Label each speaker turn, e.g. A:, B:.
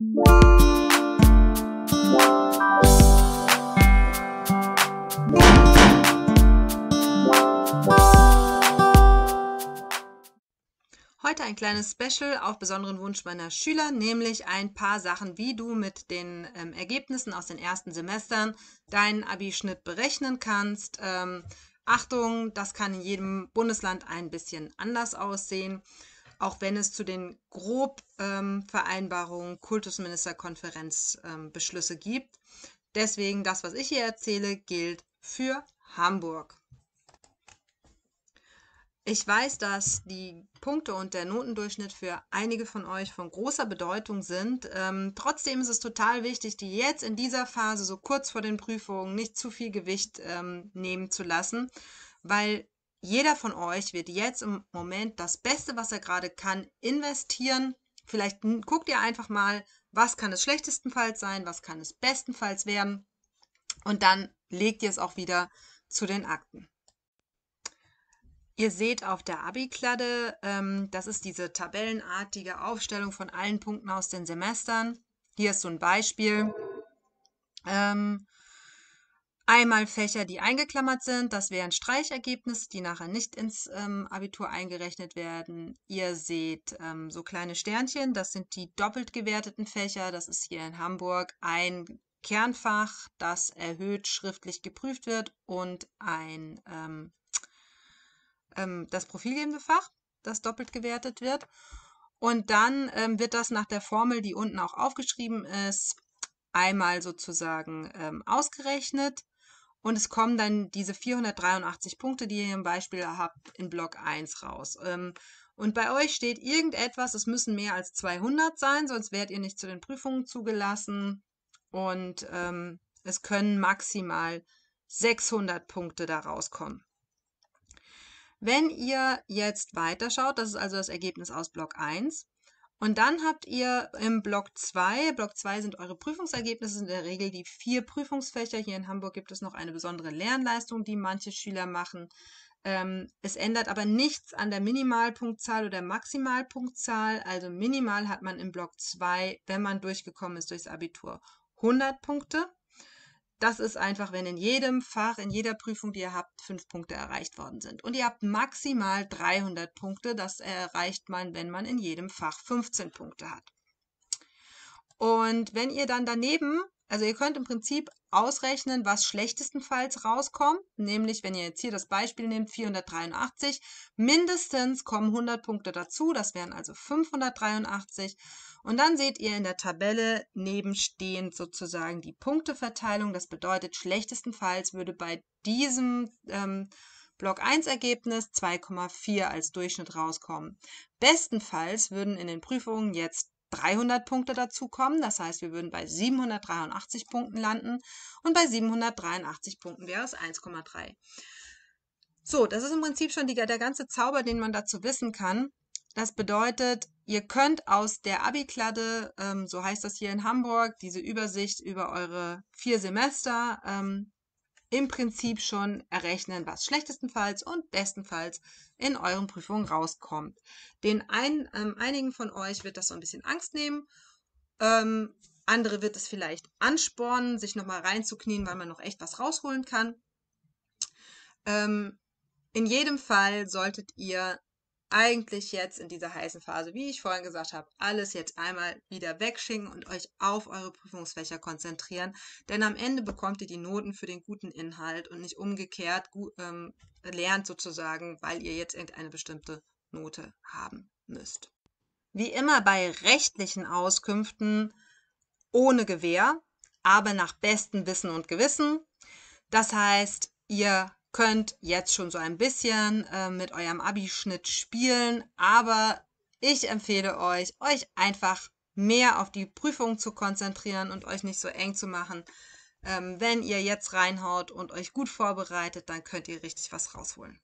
A: Heute ein kleines Special auf besonderen Wunsch meiner Schüler, nämlich ein paar Sachen, wie du mit den ähm, Ergebnissen aus den ersten Semestern deinen Abischnitt berechnen kannst. Ähm, Achtung, das kann in jedem Bundesland ein bisschen anders aussehen auch wenn es zu den grob ähm, Vereinbarungen Kultusministerkonferenzbeschlüsse ähm, gibt. Deswegen das, was ich hier erzähle, gilt für Hamburg. Ich weiß, dass die Punkte und der Notendurchschnitt für einige von euch von großer Bedeutung sind. Ähm, trotzdem ist es total wichtig, die jetzt in dieser Phase so kurz vor den Prüfungen nicht zu viel Gewicht ähm, nehmen zu lassen, weil jeder von euch wird jetzt im Moment das Beste, was er gerade kann, investieren. Vielleicht guckt ihr einfach mal, was kann es schlechtestenfalls sein, was kann es bestenfalls werden. Und dann legt ihr es auch wieder zu den Akten. Ihr seht auf der Abi-Kladde, ähm, das ist diese tabellenartige Aufstellung von allen Punkten aus den Semestern. Hier ist so ein Beispiel. Ähm, Einmal Fächer, die eingeklammert sind, das wären Streichergebnisse, die nachher nicht ins ähm, Abitur eingerechnet werden. Ihr seht ähm, so kleine Sternchen, das sind die doppelt gewerteten Fächer. Das ist hier in Hamburg ein Kernfach, das erhöht schriftlich geprüft wird und ein ähm, ähm das profilgebende Fach, das doppelt gewertet wird. Und dann ähm, wird das nach der Formel, die unten auch aufgeschrieben ist, einmal sozusagen ähm, ausgerechnet und es kommen dann diese 483 Punkte, die ihr im Beispiel habt, in Block 1 raus. Ähm, und bei euch steht irgendetwas, es müssen mehr als 200 sein, sonst werdet ihr nicht zu den Prüfungen zugelassen. Und ähm, es können maximal 600 Punkte da rauskommen. Wenn ihr jetzt weiterschaut, das ist also das Ergebnis aus Block 1, und dann habt ihr im Block 2, Block 2 sind eure Prüfungsergebnisse, in der Regel die vier Prüfungsfächer. Hier in Hamburg gibt es noch eine besondere Lernleistung, die manche Schüler machen. Ähm, es ändert aber nichts an der Minimalpunktzahl oder Maximalpunktzahl. Also minimal hat man im Block 2, wenn man durchgekommen ist durchs Abitur, 100 Punkte. Das ist einfach, wenn in jedem Fach, in jeder Prüfung, die ihr habt, fünf Punkte erreicht worden sind. Und ihr habt maximal 300 Punkte. Das erreicht man, wenn man in jedem Fach 15 Punkte hat. Und wenn ihr dann daneben also ihr könnt im Prinzip ausrechnen, was schlechtestenfalls rauskommt, nämlich wenn ihr jetzt hier das Beispiel nehmt, 483, mindestens kommen 100 Punkte dazu, das wären also 583. Und dann seht ihr in der Tabelle nebenstehend sozusagen die Punkteverteilung, das bedeutet schlechtestenfalls würde bei diesem ähm, Block 1 Ergebnis 2,4 als Durchschnitt rauskommen. Bestenfalls würden in den Prüfungen jetzt 300 Punkte dazukommen. Das heißt, wir würden bei 783 Punkten landen und bei 783 Punkten wäre es 1,3. So, das ist im Prinzip schon die, der ganze Zauber, den man dazu wissen kann. Das bedeutet, ihr könnt aus der Abi-Kladde, ähm, so heißt das hier in Hamburg, diese Übersicht über eure vier Semester, ähm, im Prinzip schon errechnen, was schlechtestenfalls und bestenfalls in euren Prüfungen rauskommt. Den ein, ähm, einigen von euch wird das so ein bisschen Angst nehmen. Ähm, andere wird es vielleicht anspornen, sich nochmal reinzuknien, weil man noch echt was rausholen kann. Ähm, in jedem Fall solltet ihr eigentlich jetzt in dieser heißen Phase, wie ich vorhin gesagt habe, alles jetzt einmal wieder wegschicken und euch auf eure Prüfungsfächer konzentrieren. Denn am Ende bekommt ihr die Noten für den guten Inhalt und nicht umgekehrt gut, ähm, lernt sozusagen, weil ihr jetzt irgendeine bestimmte Note haben müsst. Wie immer bei rechtlichen Auskünften ohne Gewähr, aber nach bestem Wissen und Gewissen. Das heißt, ihr könnt jetzt schon so ein bisschen äh, mit eurem Abischnitt spielen, aber ich empfehle euch, euch einfach mehr auf die Prüfung zu konzentrieren und euch nicht so eng zu machen. Ähm, wenn ihr jetzt reinhaut und euch gut vorbereitet, dann könnt ihr richtig was rausholen.